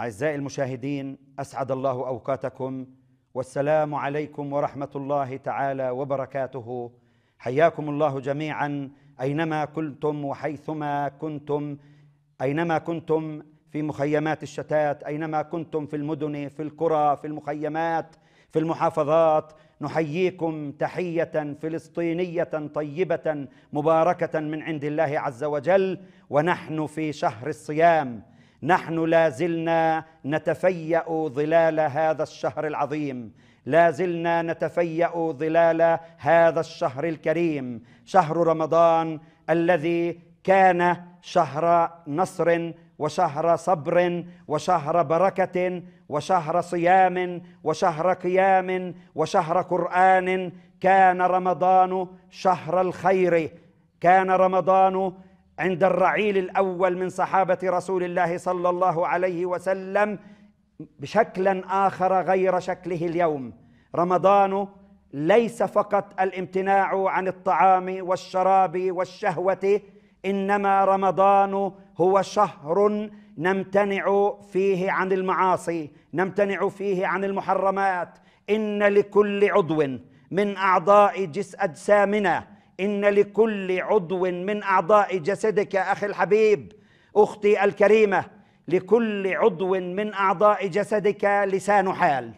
اعزائي المشاهدين اسعد الله اوقاتكم والسلام عليكم ورحمه الله تعالى وبركاته حياكم الله جميعا اينما كنتم وحيثما كنتم اينما كنتم في مخيمات الشتات اينما كنتم في المدن في القرى في المخيمات في المحافظات نحييكم تحيه فلسطينيه طيبه مباركه من عند الله عز وجل ونحن في شهر الصيام نحن لا زلنا نتفيا ظلال هذا الشهر العظيم لا زلنا نتفيا ظلال هذا الشهر الكريم شهر رمضان الذي كان شهر نصر وشهر صبر وشهر بركه وشهر صيام وشهر قيام وشهر قران كان رمضان شهر الخير كان رمضان عند الرعيل الاول من صحابه رسول الله صلى الله عليه وسلم بشكلا اخر غير شكله اليوم رمضان ليس فقط الامتناع عن الطعام والشراب والشهوه انما رمضان هو شهر نمتنع فيه عن المعاصي نمتنع فيه عن المحرمات ان لكل عضو من اعضاء جس اجسامنا إن لكل عضو من أعضاء جسدك أخي الحبيب أختي الكريمة لكل عضو من أعضاء جسدك لسان حال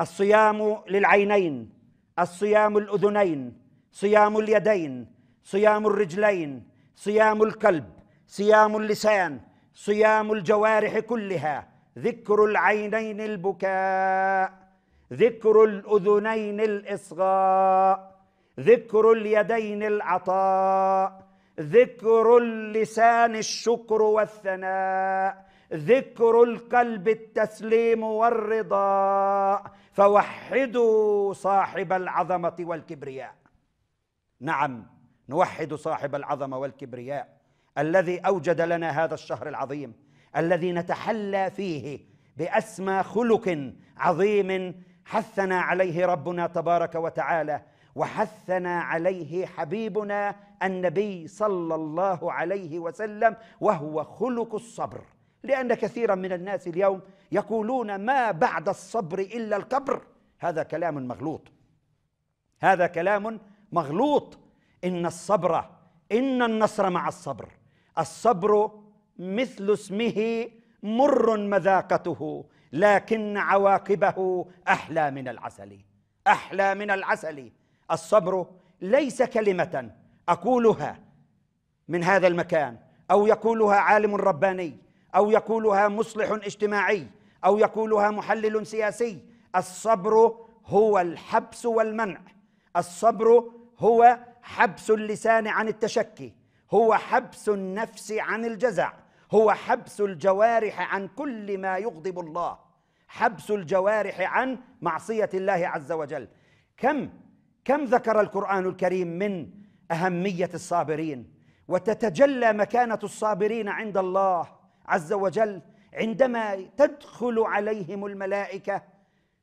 الصيام للعينين الصيام الأذنين صيام اليدين صيام الرجلين صيام القلب صيام اللسان صيام الجوارح كلها ذكر العينين البكاء ذكر الأذنين الإصغاء ذكر اليدين العطاء ذكر اللسان الشكر والثناء ذكر القلب التسليم والرضا فوحدوا صاحب العظمة والكبرياء نعم نوحد صاحب العظمة والكبرياء الذي أوجد لنا هذا الشهر العظيم الذي نتحلى فيه بأسمى خلق عظيم حثنا عليه ربنا تبارك وتعالى وحثنا عليه حبيبنا النبي صلى الله عليه وسلم وهو خلق الصبر لأن كثيرا من الناس اليوم يقولون ما بعد الصبر إلا الكبر هذا كلام مغلوط هذا كلام مغلوط إن الصبر إن النصر مع الصبر الصبر مثل اسمه مر مذاقته لكن عواقبه أحلى من العسل أحلى من العسل الصبر ليس كلمة أقولها من هذا المكان أو يقولها عالم رباني أو يقولها مصلح اجتماعي أو يقولها محلل سياسي الصبر هو الحبس والمنع الصبر هو حبس اللسان عن التشكي هو حبس النفس عن الجزع هو حبس الجوارح عن كل ما يغضب الله حبس الجوارح عن معصيه الله عز وجل كم كم ذكر القرآن الكريم من أهمية الصابرين وتتجلى مكانة الصابرين عند الله عز وجل عندما تدخل عليهم الملائكة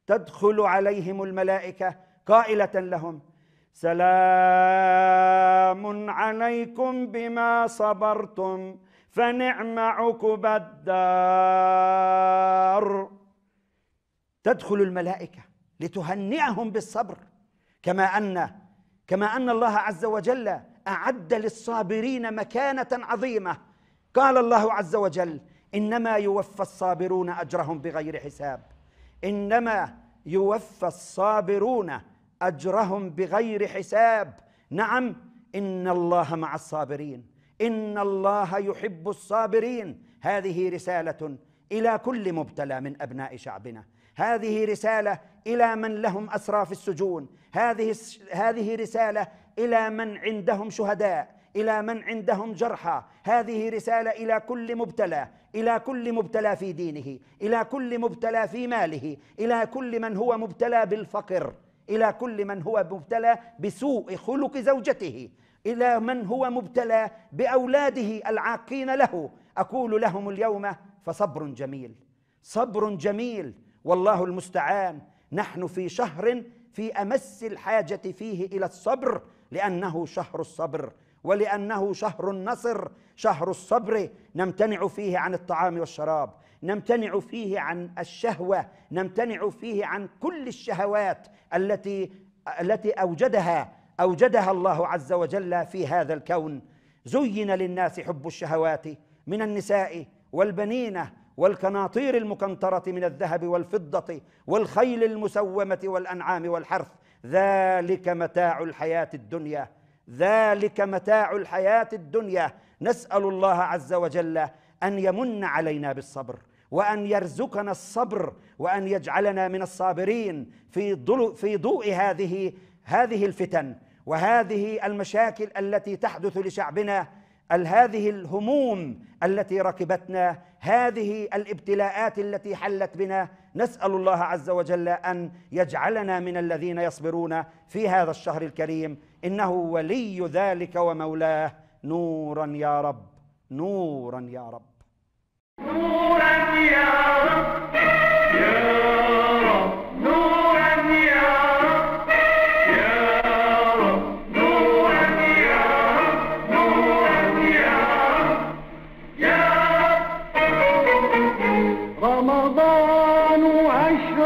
تدخل عليهم الملائكة قائلة لهم سلام عليكم بما صبرتم فنعم عقب الدار تدخل الملائكة لتهنئهم بالصبر كما أن كما أن الله عز وجل أعد للصابرين مكانة عظيمة قال الله عز وجل إنما يوفى الصابرون أجرهم بغير حساب إنما يوفى الصابرون أجرهم بغير حساب نعم إن الله مع الصابرين إن الله يحب الصابرين هذه رسالة إلى كل مبتلى من أبناء شعبنا هذه رسالة الى من لهم اسرى في السجون هذه هذه رساله الى من عندهم شهداء الى من عندهم جرحى هذه رساله الى كل مبتلى الى كل مبتلى في دينه الى كل مبتلى في ماله الى كل من هو مبتلى بالفقر الى كل من هو مبتلى بسوء خلق زوجته الى من هو مبتلى باولاده العاقين له اقول لهم اليوم فصبر جميل صبر جميل والله المستعان نحن في شهر في امس الحاجه فيه الى الصبر لانه شهر الصبر ولانه شهر النصر شهر الصبر نمتنع فيه عن الطعام والشراب نمتنع فيه عن الشهوه نمتنع فيه عن كل الشهوات التي التي اوجدها اوجدها الله عز وجل في هذا الكون زين للناس حب الشهوات من النساء والبنينه والقناطير المقنطرة من الذهب والفضة والخيل المسومة والأنعام والحرث ذلك متاع الحياة الدنيا ذلك متاع الحياة الدنيا نسأل الله عز وجل أن يمن علينا بالصبر وأن يرزقنا الصبر وأن يجعلنا من الصابرين في ضوء, في ضوء هذه هذه الفتن وهذه المشاكل التي تحدث لشعبنا هذه الهموم التي ركبتنا هذه الابتلاءات التي حلت بنا نسال الله عز وجل ان يجعلنا من الذين يصبرون في هذا الشهر الكريم انه ولي ذلك ومولاه نورا يا رب نورا يا رب نورا يا رب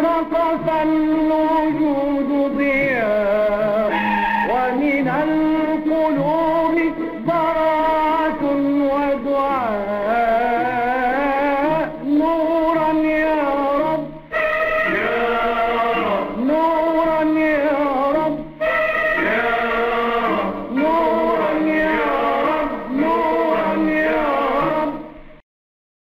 زخرف الوجود